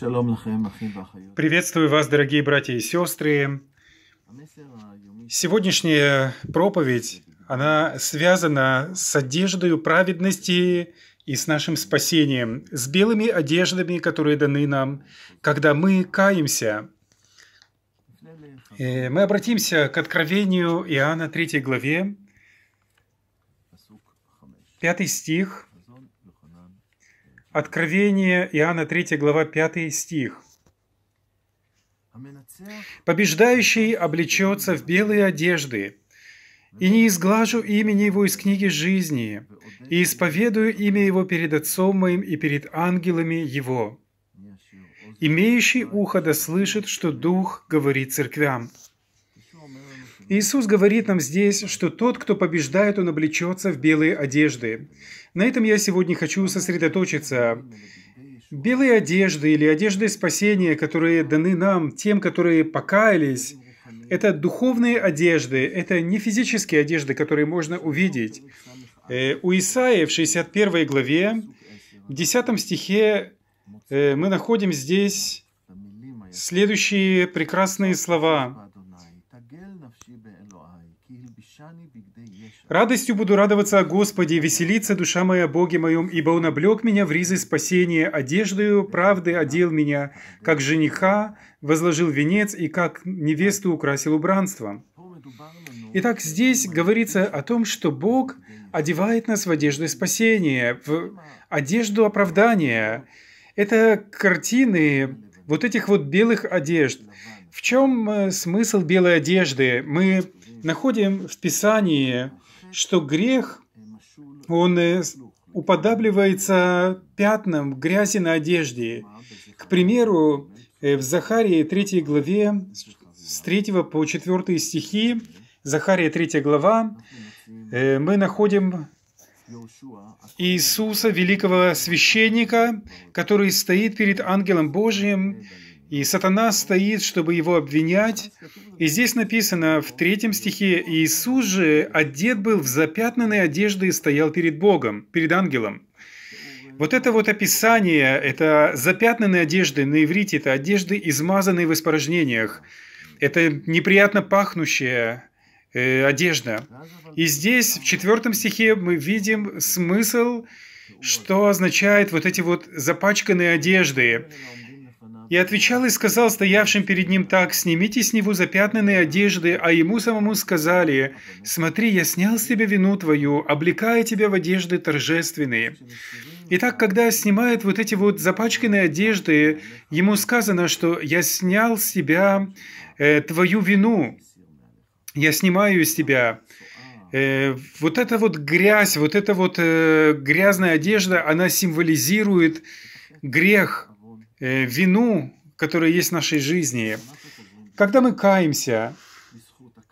Приветствую вас, дорогие братья и сестры. Сегодняшняя проповедь, она связана с одеждой праведности и с нашим спасением, с белыми одеждами, которые даны нам, когда мы каемся. Э, мы обратимся к Откровению Иоанна 3 главе, 5 стих – Откровение Иоанна 3 глава 5 стих. «Побеждающий облечется в белые одежды, и не изглажу имени его из книги жизни, и исповедую имя его перед отцом моим и перед ангелами его». Имеющий ухо да слышит, что Дух говорит церквям. Иисус говорит нам здесь, что тот, кто побеждает, он облечется в белые одежды. На этом я сегодня хочу сосредоточиться. Белые одежды или одежды спасения, которые даны нам, тем, которые покаялись, это духовные одежды, это не физические одежды, которые можно увидеть. Э, у Исаия в 61 главе, в 10 стихе э, мы находим здесь следующие прекрасные слова. Радостью буду радоваться о Господе, веселиться душа моя Боге моем, ибо Он облег меня в ризы спасения, одеждою правды одел меня, как жениха возложил венец и как невесту украсил убранством. Итак, здесь говорится о том, что Бог одевает нас в одежду спасения, в одежду оправдания. Это картины вот этих вот белых одежд. В чем э, смысл белой одежды? Мы находим в Писании, что грех, он э, уподабливается пятнам грязи на одежде. К примеру, э, в Захарии 3 главе, с 3 по 4 стихи, Захария 3 глава, э, мы находим Иисуса, великого священника, который стоит перед ангелом Божьим и сатана стоит, чтобы его обвинять. И здесь написано в третьем стихе, «Иисус же одет был в запятнанной одежды и стоял перед Богом, перед ангелом». Вот это вот описание, это запятнанные одежды на иврите, это одежды, измазанные в испражнениях. Это неприятно пахнущая э, одежда. И здесь, в четвертом стихе, мы видим смысл, что означает вот эти вот запачканные одежды. И отвечал и сказал стоявшим перед ним так, «Снимите с него запятнанные одежды». А ему самому сказали, «Смотри, я снял с тебя вину твою, облекая тебя в одежды торжественные». Итак, когда снимает вот эти вот запачканные одежды, ему сказано, что «я снял с тебя э, твою вину, я снимаю с тебя». Э, вот эта вот грязь, вот эта вот э, грязная одежда, она символизирует грех, Э, вину, которая есть в нашей жизни. Когда мы каемся,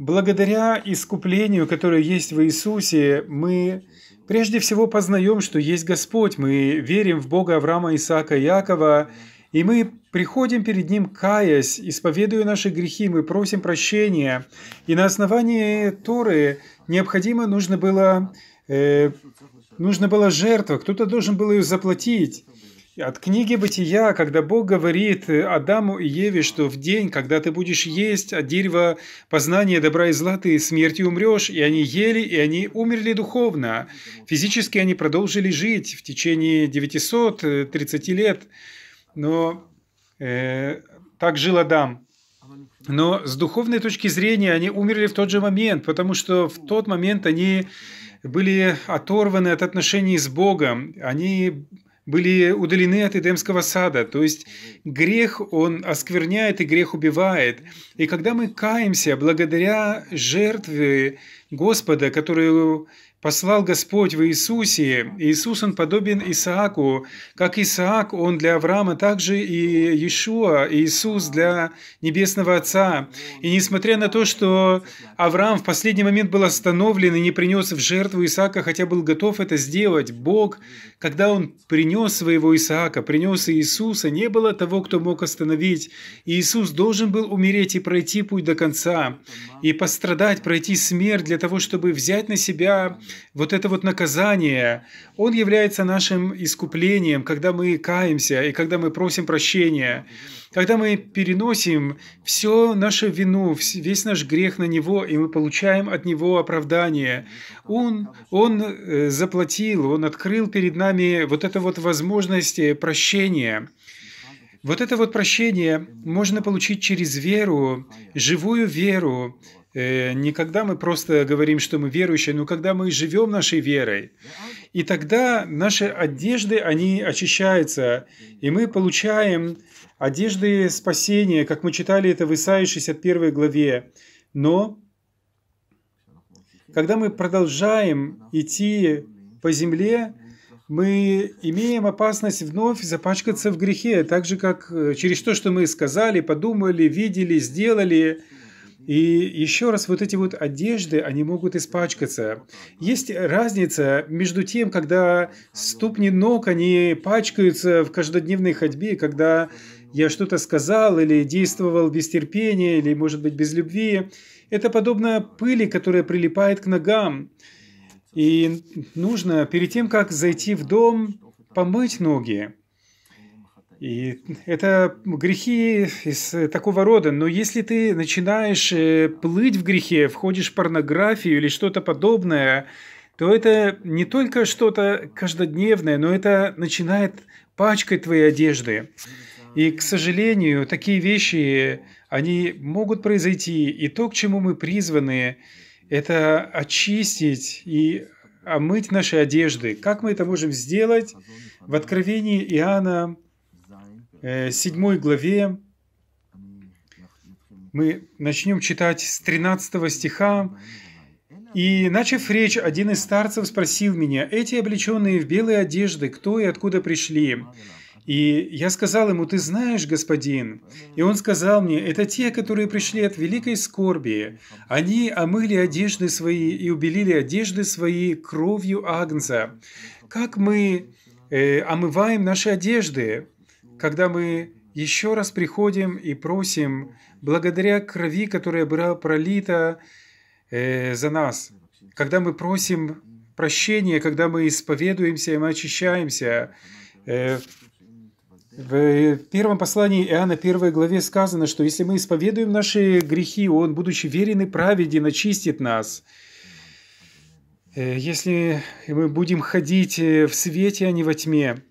благодаря искуплению, которое есть в Иисусе, мы прежде всего познаем, что есть Господь. Мы верим в Бога Авраама, Исаака, Якова, и мы приходим перед Ним, каясь, исповедуя наши грехи, мы просим прощения. И на основании Торы необходимо нужно было, э, нужно было жертва, кто-то должен был ее заплатить. От книги Бытия, когда Бог говорит э, Адаму и Еве, что в день, когда ты будешь есть от дерева познания добра и зла, ты смертью умрешь, и они ели, и они умерли духовно. Физически они продолжили жить в течение 930 лет, но э, так жил Адам. Но с духовной точки зрения они умерли в тот же момент, потому что в тот момент они были оторваны от отношений с Богом. Они были удалены от Эдемского сада. То есть грех, он оскверняет и грех убивает. И когда мы каемся благодаря жертве Господа, которую послал Господь в Иисусе. Иисус, Он подобен Исааку. Как Исаак, Он для Авраама, также и Иешуа, Иисус для Небесного Отца. И несмотря на то, что Авраам в последний момент был остановлен и не принес в жертву Исаака, хотя был готов это сделать, Бог, когда Он принес своего Исаака, принес Иисуса, не было того, кто мог остановить. И Иисус должен был умереть и пройти путь до конца, и пострадать, пройти смерть для того, чтобы взять на себя вот это вот наказание, он является нашим искуплением, когда мы каемся и когда мы просим прощения, когда мы переносим всю нашу вину, весь наш грех на Него, и мы получаем от Него оправдание. Он, он э, заплатил, Он открыл перед нами вот эту вот возможность э, прощения – вот это вот прощение можно получить через веру, живую веру. Э, не когда мы просто говорим, что мы верующие, но когда мы живем нашей верой. И тогда наши одежды, они очищаются, и мы получаем одежды спасения, как мы читали это в Исаии 61 главе. Но когда мы продолжаем идти по земле, мы имеем опасность вновь запачкаться в грехе, так же, как э, через то, что мы сказали, подумали, видели, сделали. И еще раз, вот эти вот одежды, они могут испачкаться. Есть разница между тем, когда ступни ног, они пачкаются в каждодневной ходьбе, когда я что-то сказал или действовал без терпения, или, может быть, без любви. Это подобно пыли, которая прилипает к ногам. И нужно перед тем, как зайти в дом, помыть ноги. И это грехи из такого рода. Но если ты начинаешь э, плыть в грехе, входишь в порнографию или что-то подобное, то это не только что-то каждодневное, но это начинает пачкать твои одежды. И, к сожалению, такие вещи, они могут произойти. И то, к чему мы призваны, это очистить и омыть наши одежды. Как мы это можем сделать? В Откровении Иоанна 7 э, главе мы начнем читать с 13 стиха. «И, начав речь, один из старцев спросил меня, «Эти облеченные в белые одежды, кто и откуда пришли?» И я сказал ему, ты знаешь, господин. И он сказал мне, это те, которые пришли от великой скорби. Они омыли одежды свои и убелили одежды свои кровью Агнца. Как мы э, омываем наши одежды, когда мы еще раз приходим и просим, благодаря крови, которая была пролита э, за нас, когда мы просим прощения, когда мы исповедуемся и мы очищаемся, э, в первом послании Иоанна первой главе сказано, что если мы исповедуем наши грехи, Он, будучи верен и праведен, очистит нас. Э, если мы будем ходить э, в свете, а не во тьме,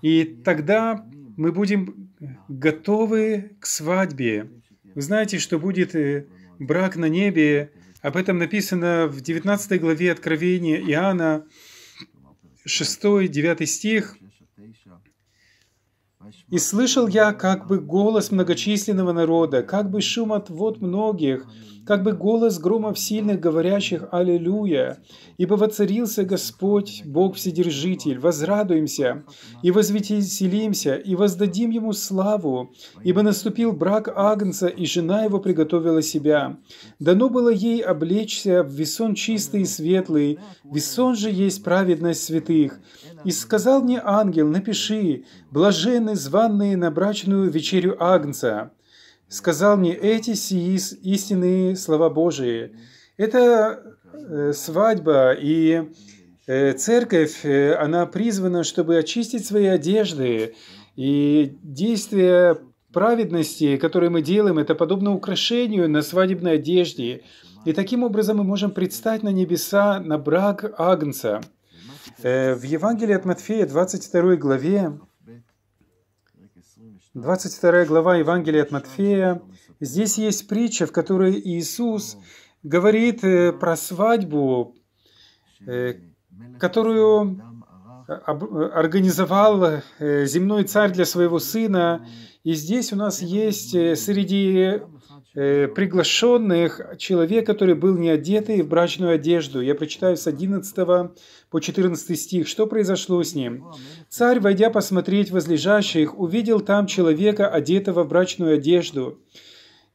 и тогда мы будем готовы к свадьбе. Вы знаете, что будет э, брак на небе. Об этом написано в 19 главе Откровения Иоанна, 6-9 стих – и слышал я как бы голос многочисленного народа, как бы шум от вод многих, как бы голос громов сильных, говорящих «Аллилуйя!» Ибо воцарился Господь, Бог Вседержитель, возрадуемся и возвеселимся, и воздадим Ему славу, ибо наступил брак Агнца, и жена его приготовила себя. Дано было ей облечься в весон чистый и светлый, весон же есть праведность святых. И сказал мне ангел, напиши, блаженный званы званные на брачную вечерю Агнца. Сказал мне эти сии истинные слова Божии. Это э, свадьба и э, церковь, э, она призвана, чтобы очистить свои одежды. И действия праведности, которые мы делаем, это подобно украшению на свадебной одежде. И таким образом мы можем предстать на небеса на брак Агнца. В Евангелии от Матфея, 22 главе, 22 глава Евангелия от Матфея. Здесь есть притча, в которой Иисус говорит э, про свадьбу, э, которую организовал э, земной царь для своего сына. И здесь у нас есть э, среди э, приглашенных человек, который был не одетый в брачную одежду. Я прочитаю с 11 по 14 стих, что произошло с ним. «Царь, войдя посмотреть возлежащих, увидел там человека, одетого в брачную одежду,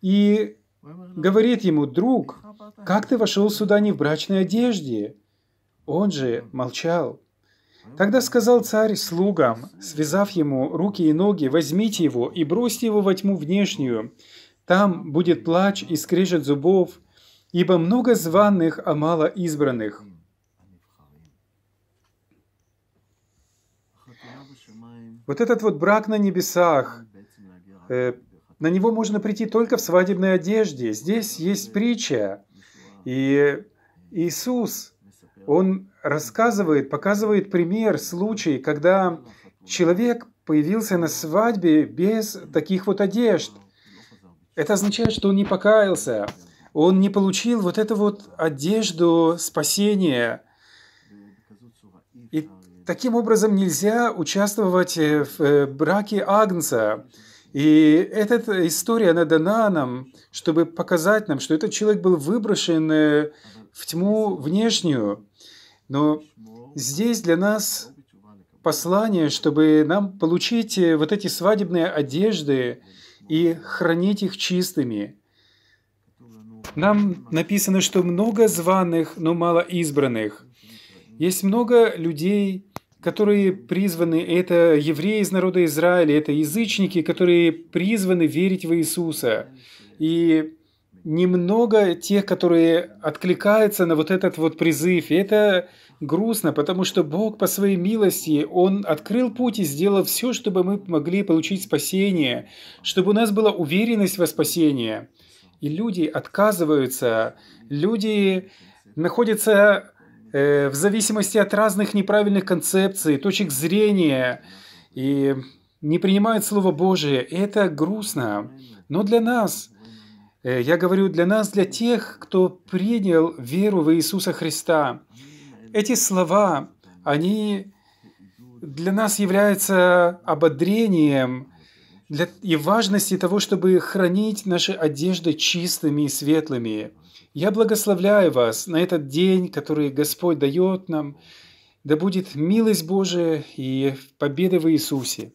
и говорит ему, «Друг, как ты вошел сюда не в брачной одежде?» Он же молчал. Тогда сказал царь слугам, связав ему руки и ноги, возьмите его и бросьте его во тьму внешнюю. Там будет плач и скрежет зубов, ибо много званных, а мало избранных. Вот этот вот брак на небесах, э, на него можно прийти только в свадебной одежде. Здесь есть притча. И Иисус он рассказывает, показывает пример, случай, когда человек появился на свадьбе без таких вот одежд. Это означает, что он не покаялся, он не получил вот эту вот одежду спасения. И таким образом нельзя участвовать в э, браке Агнца. И эта история, она дана нам, чтобы показать нам, что этот человек был выброшен э, в тьму внешнюю, но здесь для нас послание, чтобы нам получить э, вот эти свадебные одежды и хранить их чистыми. Нам написано, что много званых, но мало избранных. Есть много людей, которые призваны, это евреи из народа Израиля, это язычники, которые призваны верить в Иисуса. И немного тех, которые откликаются на вот этот вот призыв. И это грустно, потому что Бог по своей милости, Он открыл путь и сделал все, чтобы мы могли получить спасение, чтобы у нас была уверенность во спасении. И люди отказываются, люди находятся э, в зависимости от разных неправильных концепций, точек зрения. И не принимают Слово Божие. И это грустно. Но для нас – Э, я говорю для нас, для тех, кто принял веру в Иисуса Христа. Эти слова, они для нас являются ободрением для, и важности того, чтобы хранить наши одежды чистыми и светлыми. Я благословляю вас на этот день, который Господь дает нам. Да будет милость Божия и победа в Иисусе.